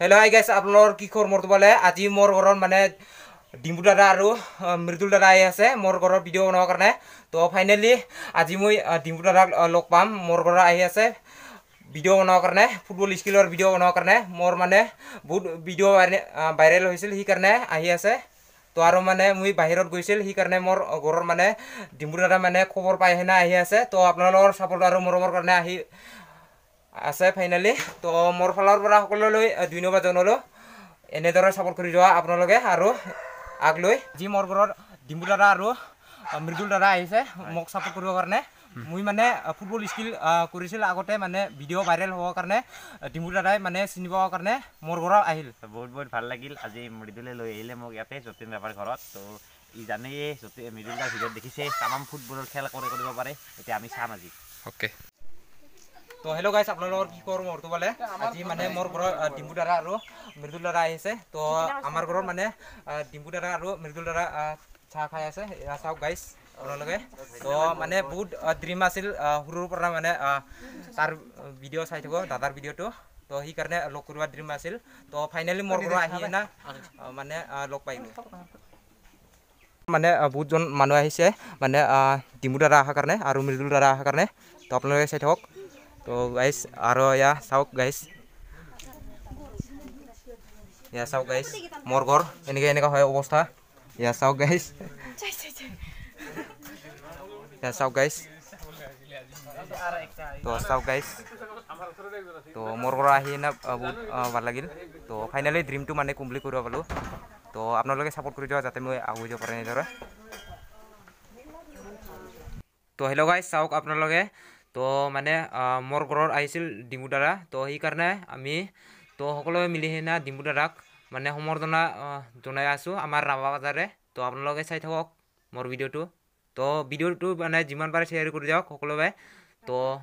hello' আই গাইছ আপোনালোকৰ কি খবৰ মোৰ তোমালে আজি মোৰ ঘৰত মানে ডিম্পু দাদা আৰু মৃদুল দাদা আহি আছে মোৰ ঘৰত ভিডিঅ' বনাবৰ কাৰণে তো ফাইনেলি আজি মই ডিম্পু দাদাক লগ পাম মোৰ ঘৰত আহি আছে ভিডিঅ' বনাবৰ কাৰণে ফুটবল স্কিলৰ ভিডিঅ' বনাবৰ কাৰণে মোৰ মানে বহুত ভিডিঅ' ভাইৰেল হৈছিল সেইকাৰণে আহি আছে তো আৰু মানে মই বাহিৰত গৈছিল সেইকাৰণে মোৰ ঘৰৰ মানে ডিম্পু দাদা মানে খবৰ পাই সেনে আহি আছে তো আপোনালোকৰ ছাপৰ্ট আৰু মৰমৰ কাৰণে আহি আছে ফাইনেলি তো মোৰ ফালৰ পৰা সকলোলৈ ধন্যবাদ জনালো এনেদৰে ছাপোৰ্ট কৰি যোৱা আপোনালোকে আৰু আগ লৈ যি মোৰ ঘৰত ডিম্বু দাদা আৰু মৃদুল দাদা আহিছে মোক চাপৰ্ট কৰিবৰ কাৰণে মই মানে ফুটবল স্কিল কৰিছিল আগতে মানে ভিডিঅ' ভাইৰেল হ'ব কাৰণে ডিম্বু দাদাই মানে চিনি পোৱাৰ কাৰণে মোৰ ঘৰত আহিল বহুত বহুত ভাল লাগিল আজি মৃদুলে লৈ আহিলে মোক ইয়াতে যতীন বাবাৰ ঘৰত তো ই জানেই যতীন মৃদুল দাদা ভিডিঅ'ত দেখিছে তামাম ফুটবলৰ খেল কৰে কৰিব পাৰে এতিয়া আমি চাম আজি অ'কে তো হেল্ল' গাইছ আপোনালোকৰ কি কৰোঁ মোৰটো তোমালে আজি মানে মোৰ ঘৰত ডিম্বু দাদা আৰু মৃদুল দাদা আহিছে তো আমাৰ ঘৰত মানে ডিম্বু দাদা আৰু মৃদুল দাদা চাহ খাই আছে চাওক গাইছ আপোনালোকে তো মানে বহুত ড্ৰিম আছিল সৰুৰ পৰা মানে তাৰ ভিডিঅ' চাই থাকিব দাদাৰ ভিডিঅ'টো তো সেইকাৰণে লগ কৰিব ড্ৰিম আছিল তো ফাইনেলি মোৰ ঘৰত আহি না মানে লগ পাইলোঁ মানে বহুতজন মানুহ আহিছে মানে ডিম্পু দাদা অহাৰ কাৰণে আৰু মৃদুল দাদা অহাৰ কাৰণে তো আপোনালোকে চাই থাকক to guys aro ya sauk guys ya sauk guys morgor ini kayak ini kah kayak obosta ya sauk guys ya sauk guys to sauk guys to morgor akhirnya abu balagil to finally dream tu mana kumpul kuriya balu to apno lagi support kuriya jatuh mau aku juga pernah itu to hello guys sauk apno lagi তো মানে মোৰ ঘৰত আহিছিল ডিম্বু দাদা তো সেইকাৰণে আমি তো সকলোৱে মিলি সেই ডিম্পু দাদাক মানে সম্বৰ্ধনা জনাই আছোঁ আমাৰ ৰাভা বজাৰে তো আপোনালোকে চাই থাকক মোৰ ভিডিঅ'টো তো ভিডিঅ'টো মানে যিমান পাৰে শ্বেয়াৰ কৰি দিয়ক সকলোৱে তো